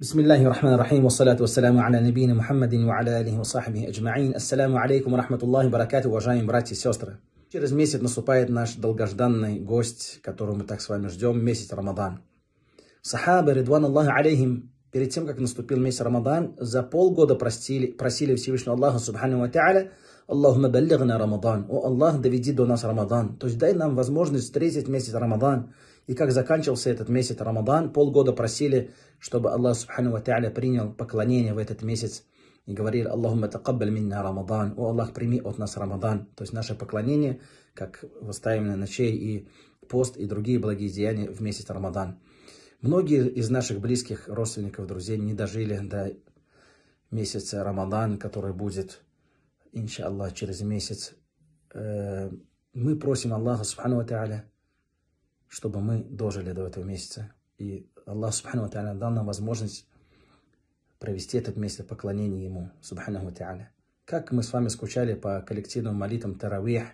بسم الله الرحمن الرحيم والصلاة والسلام على نبينا محمد وعلى آله وصحبه أجمعين السلام عليكم ورحمة الله وبركاته уважаемые братья и сестры Через месяц наступает наш долгожданный гость, которого мы так с вами ждем, месяц Рамадан. Сахабы, Ридван Аллаху алейхим, перед тем, как наступил месяц Рамадан, за полгода простили, просили Всевышнего Аллаха Субхану Ва Та'аля Аллахума баллигна Рамадан. О Аллах, доведи до нас Рамадан. То есть дай нам возможность встретить месяц Рамадан. И как заканчивался этот месяц Рамадан, полгода просили, чтобы Аллах Субхану Ва Та'аля принял поклонение в этот месяц. И говорили, Аллахума такаббаль минна Рамадан. О Аллах, прими от нас Рамадан. То есть наше поклонение, как выстаивание ночей и пост и другие благие деяния в месяц Рамадан. Многие из наших близких родственников, друзей не дожили до месяца Рамадан, который будет иншаллах, через месяц, э, мы просим Аллаха, Субхану Тааля, чтобы мы дожили до этого месяца. И Аллах, Субхану Тааля, дал нам возможность провести этот месяц поклонения Ему, Субхану Тааля. Как мы с вами скучали по коллективным молитвам Таравих,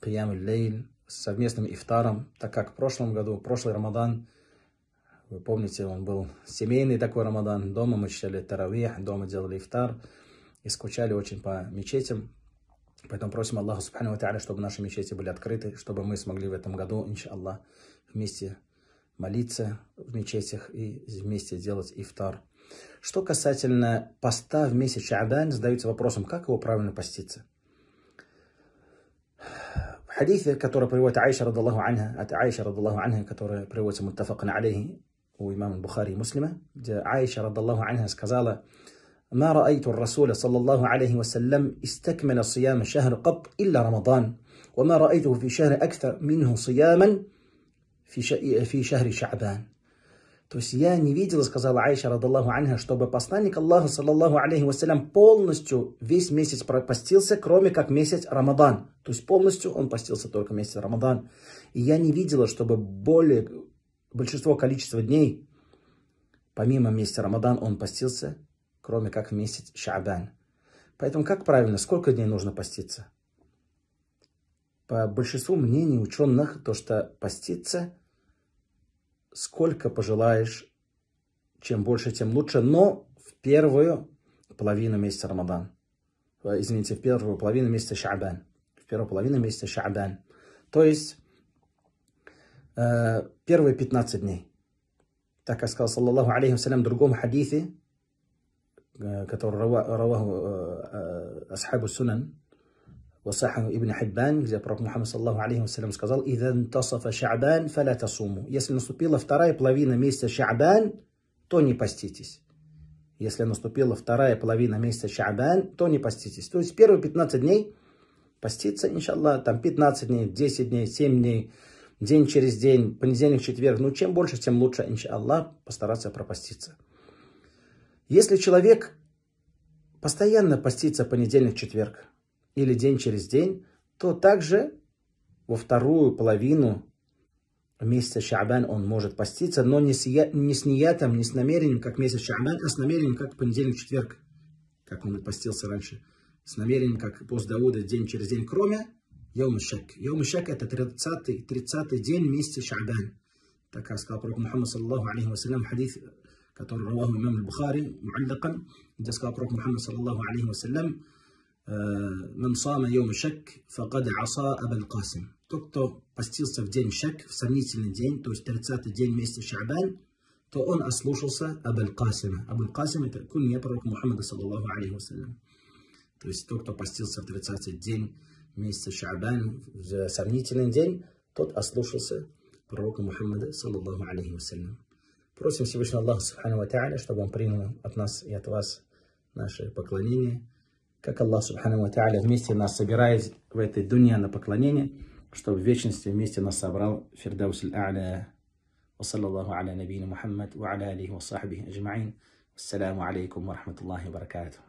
Киям Лейль, совместным ифтаром, так как в прошлом году, прошлый Рамадан, вы помните, он был семейный такой Рамадан, дома мы читали Таравих, дома делали ифтар, и скучали очень по мечетям. Поэтому просим Аллаха Субхану Тааля, чтобы наши мечети были открыты, чтобы мы смогли в этом году, иншаллах, вместе молиться в мечетях и вместе делать ифтар. Что касательно поста в месяц Шаабан, задаются вопросом, как его правильно поститься. В хадифе, который приводит Аиша, радаллаху анха, от Аиша, радаллаху анха, который приводится муттафакан алейхи у имама Бухари и Муслима, где Аиша, радаллаху анха, сказала, ما رأيت الرسول صلى الله عليه وسلم استكمل صيام شهر قط إلا رمضان وما رأيته في شهر أكثر منه صياما في, في شهر شعبان То есть я не видела, сказала Айша, радаллаху анха, чтобы посланник Аллаха, саллаллаху алейхи вассалям, полностью весь месяц постился, кроме как месяц Рамадан. То есть полностью он постился только месяц Рамадан. И я не видела, чтобы более, большинство количества дней, помимо месяца Рамадан, он постился кроме как в месяц Шабан. Поэтому как правильно, сколько дней нужно поститься? По большинству мнений ученых, то что поститься сколько пожелаешь, чем больше, тем лучше, но в первую половину месяца Рамадан. Э, извините, в первую половину месяца Шабан. В первую половину месяца Шабан. То есть э, первые 15 дней. Так как сказал, Саллаху алейхи в другом хадисе. Э, который раваху э, э, асхабу сунан, Васахану Ибн Хиббан, где пророк Мухаммад саллаху алейхи вассалям сказал, «Идан тасафа ша'бан, фаля тасуму». Если наступила вторая половина месяца ша'бан, то не поститесь. Если наступила вторая половина месяца ша'бан, то не поститесь. То есть первые 15 дней поститься, иншаллах, там 15 дней, 10 дней, 7 дней, день через день, понедельник, четверг. Ну, чем больше, тем лучше, иншаллах, постараться пропаститься. Если человек постоянно постится понедельник-четверг или день через день, то также во вторую половину месяца Шабан он может поститься, но не с, я, не с ниятом, не с намерением, как месяц Шабан, а с намерением, как понедельник-четверг, как он и постился раньше, с намерением, как пост Дауда, день через день, кроме Яум Шак. это 30-й 30 день месяца Шабан. Так сказал пророк Мухаммад, саллаху алейхи вассалям, хадис كطور رواه الإمام البخاري معلقا جسكا بروك محمد صلى الله عليه وسلم من صام يوم шак, فقد عصى أبا القاسم Тот, кто постился в день шак, в сомнительный день, то есть 30 день месяца Шабан, то он ослушался Абель Касима. Абель Касим это кунья пророка Мухаммада, саллаллаху алейхи вассалям. То есть тот, кто постился в 30 день месяца Шабан, в сомнительный день, тот ослушался пророка Мухаммада, саллаллаху алейхи вассалям. Просим Всевышнего Аллаха Субхану Тааля, чтобы Он принял от нас и от вас наши поклонения. Как Аллах Субхану Тааля вместе нас собирает в этой дуне на поклонение, чтобы в вечности вместе нас собрал Фирдаус Аля. وصلى الله على نبينا محمد وعلى آله وصحبه أجمعين السلام عليكم ورحمة الله وبركاته